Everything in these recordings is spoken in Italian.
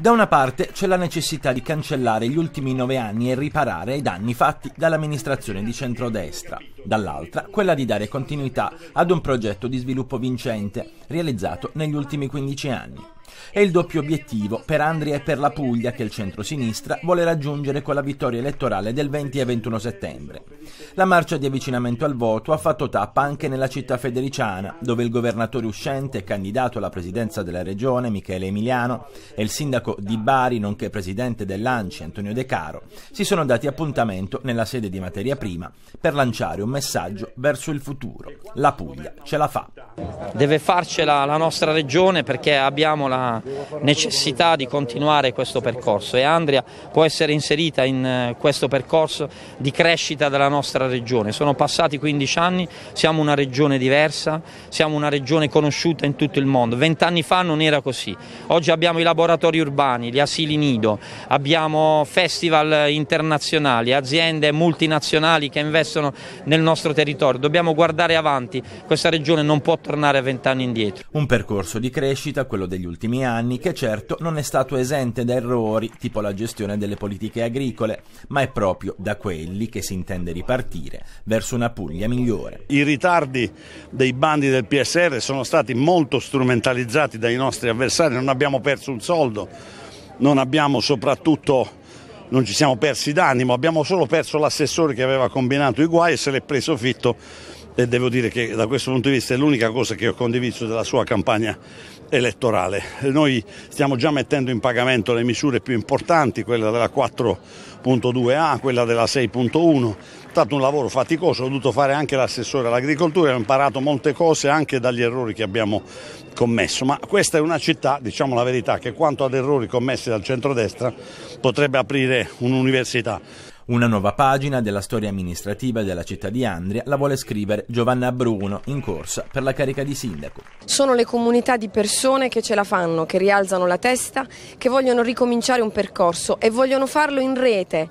Da una parte c'è la necessità di cancellare gli ultimi nove anni e riparare ai danni fatti dall'amministrazione di centrodestra, dall'altra quella di dare continuità ad un progetto di sviluppo vincente realizzato negli ultimi 15 anni. È il doppio obiettivo per Andria e per la Puglia che il centro-sinistra vuole raggiungere con la vittoria elettorale del 20 e 21 settembre. La marcia di avvicinamento al voto ha fatto tappa anche nella città federiciana, dove il governatore uscente e candidato alla presidenza della regione, Michele Emiliano, e il sindaco di Bari, nonché presidente dell'ANCI, Antonio De Caro, si sono dati appuntamento nella sede di materia prima per lanciare un messaggio verso il futuro. La Puglia ce la fa. Deve farcela la nostra regione perché abbiamo la necessità di continuare questo percorso e Andria può essere inserita in eh, questo percorso di crescita della nostra regione. Sono passati 15 anni, siamo una regione diversa, siamo una regione conosciuta in tutto il mondo. Vent'anni fa non era così. Oggi abbiamo i laboratori urbani, gli asili nido, abbiamo festival internazionali, aziende multinazionali che investono nel nostro territorio. Dobbiamo guardare avanti, questa regione non può tornare vent'anni indietro. Un percorso di crescita, quello degli ultimi ultimi anni che certo non è stato esente da errori tipo la gestione delle politiche agricole, ma è proprio da quelli che si intende ripartire verso una Puglia migliore. I ritardi dei bandi del PSR sono stati molto strumentalizzati dai nostri avversari, non abbiamo perso un soldo, non abbiamo soprattutto non ci siamo persi d'animo, abbiamo solo perso l'assessore che aveva combinato i guai e se l'è preso fitto e devo dire che da questo punto di vista è l'unica cosa che ho condiviso della sua campagna elettorale. Noi stiamo già mettendo in pagamento le misure più importanti, quella della 4.2A, quella della 6.1. È stato un lavoro faticoso, ho dovuto fare anche l'assessore all'agricoltura, ho imparato molte cose anche dagli errori che abbiamo commesso, ma questa è una città, diciamo la verità, che quanto ad errori commessi dal centrodestra potrebbe aprire un'università. Una nuova pagina della storia amministrativa della città di Andria la vuole scrivere Giovanna Bruno in corsa per la carica di sindaco. Sono le comunità di persone che ce la fanno, che rialzano la testa, che vogliono ricominciare un percorso e vogliono farlo in rete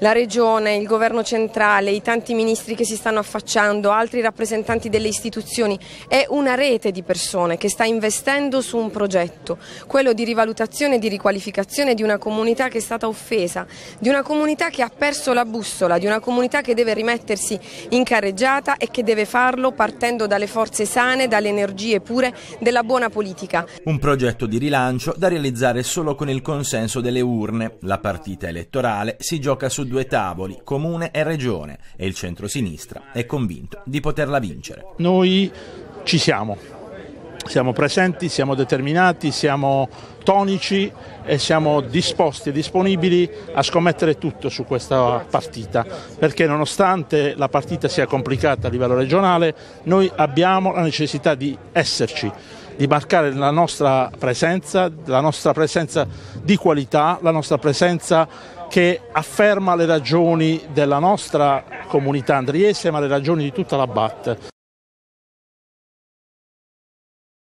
la Regione, il Governo centrale, i tanti ministri che si stanno affacciando, altri rappresentanti delle istituzioni, è una rete di persone che sta investendo su un progetto, quello di rivalutazione e di riqualificazione di una comunità che è stata offesa, di una comunità che ha perso la bussola, di una comunità che deve rimettersi in carreggiata e che deve farlo partendo dalle forze sane, dalle energie pure, della buona politica. Un progetto di rilancio da realizzare solo con il consenso delle urne. La partita elettorale si gioca su due tavoli, comune e regione, e il centro-sinistra è convinto di poterla vincere. Noi ci siamo, siamo presenti, siamo determinati, siamo tonici e siamo disposti e disponibili a scommettere tutto su questa partita, perché nonostante la partita sia complicata a livello regionale, noi abbiamo la necessità di esserci, di marcare la nostra presenza, la nostra presenza di qualità, la nostra presenza che afferma le ragioni della nostra comunità andriese, ma le ragioni di tutta la BAT.